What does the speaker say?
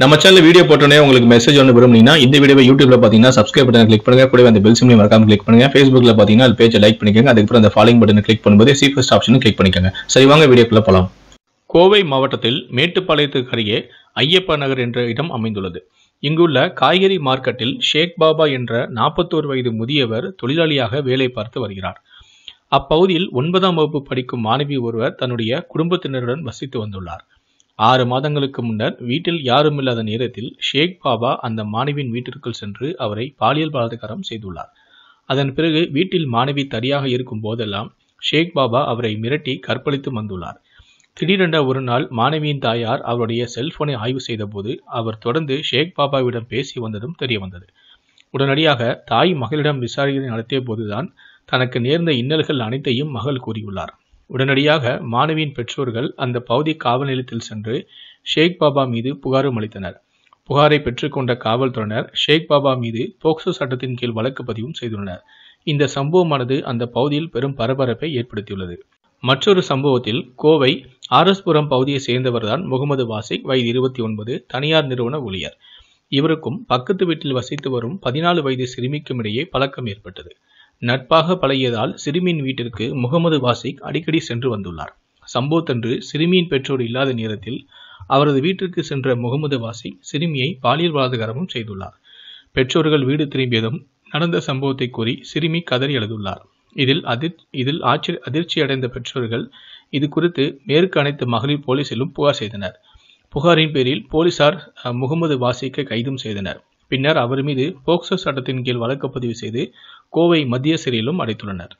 நம்ம channel video போட்டோன்னே உங்களுக்கு மெசேஜ் ஒன்று விரும்புனீங்கன்னா இந்த வீடியோ யூடியூப்ல பார்த்தீங்கன்னா சப்ஸ்கிரைப் பட்டன் கிளிக் பண்ணுங்க கூட அந்த பெல் சிம்லையும் மறக்காம கிளிக் பண்ணுங்க ஃபேஸ்புக்ல பார்த்தீங்கன்னா அது பேஜை லைக் பண்ணிக்கோங்க அதுக்கப்புறம் அந்த ஃபாலோயிங் பட்டன் கிளிக் பண்ணும்போது சி ஃபர்ஸ்ட் ஆப்ஷனும் கிளிக் பண்ணிக்கோங்க சரி வாங்க வீடியோக்குள்ள போலாம் கோவை மாவட்டத்தில் மேட்டுப்பாளையத்துக்கு அருகே ஐயப்ப நகர் என்ற இடம் அமைந்துள்ளது இங்குள்ள காய்கறி மார்க்கெட்டில் ஷேக் பாபா என்ற நாற்பத்தோரு வயது முதியவர் தொழிலாளியாக வேலை பார்த்து வருகிறார் அப்பகுதியில் ஒன்பதாம் வகுப்பு படிக்கும் மாணவி ஒருவர் தன்னுடைய குடும்பத்தினருடன் வசித்து வந்துள்ளார் ஆறு மாதங்களுக்கு முன்னர் வீட்டில் யாருமில்லாத நேரத்தில் ஷேக் பாபா அந்த மாணவியின் வீட்டிற்குள் சென்று அவரை பாலியல் பலாத்காரம் செய்துள்ளார் அதன் பிறகு வீட்டில் மாணவி தரியாக இருக்கும் போதெல்லாம் ஷேக் பாபா அவரை மிரட்டி கற்பழித்து வந்துள்ளார் திடீரென ஒரு நாள் மாணவியின் தாயார் அவருடைய செல்போனை ஆய்வு செய்தபோது அவர் தொடர்ந்து ஷேக் பாபாவிடம் பேசி வந்ததும் தெரிய வந்தது உடனடியாக தாய் மகளிடம் விசாரணை நடத்திய போதுதான் தனக்கு நேர்ந்த இன்னல்கள் அனைத்தையும் மகள் கூறியுள்ளார் உடனடியாக மாணவியின் பெற்றோர்கள் அந்த பகுதி காவல் நிலையத்தில் சென்று ஷேக் பாபா மீது புகாரும் அளித்தனர் புகாரை பெற்றுக்கொண்ட காவல்துறையினர் ஷேக் பாபா மீது போக்சோ சட்டத்தின் கீழ் வழக்கு பதிவும் செய்துள்ளனர் இந்த சம்பவமானது அந்த பகுதியில் பெரும் பரபரப்பை ஏற்படுத்தியுள்ளது மற்றொரு சம்பவத்தில் கோவை ஆர்எஸ்புரம் பகுதியை சேர்ந்தவர்தான் முகமது வாசிக் வயது இருபத்தி ஒன்பது தனியார் நிறுவன ஊழியர் இவருக்கும் பக்கத்து வீட்டில் வசித்து வரும் பதினாலு வயது சிறுமிக்கும் இடையே பழக்கம் ஏற்பட்டது நட்பாக பழகியதால் சிறுமியின் வீட்டிற்கு முகமது வாசிக் அடிக்கடி சென்று வந்துள்ளார் சம்பவத்தன்று சிறுமியின் பெற்றோர் இல்லாத நேரத்தில் அவரது வீட்டிற்கு சென்ற முகமது வாசிக் சிறுமியை பாலியல் பலாத்காரமும் செய்துள்ளார் பெற்றோர்கள் வீடு திரும்பியதும் நடந்த சம்பவத்தை கூறி சிறுமி கதறி எழுதுள்ளார் இதில் அதிர் இதில் ஆச்சரிய அதிர்ச்சி அடைந்த பெற்றோர்கள் இது குறித்து மேற்கு அனைத்து மகளிர் போலீசிலும் புகார் செய்தனர் புகாரின் பேரில் போலீசார் முகமது வாசிக்கை கைதும் செய்தனர் பின்னர் அவர் மீது போக்சோ சட்டத்தின் கீழ் வழக்கு பதிவு செய்து கோவை மத்திய சிறையிலும் அடைத்துள்ளனர்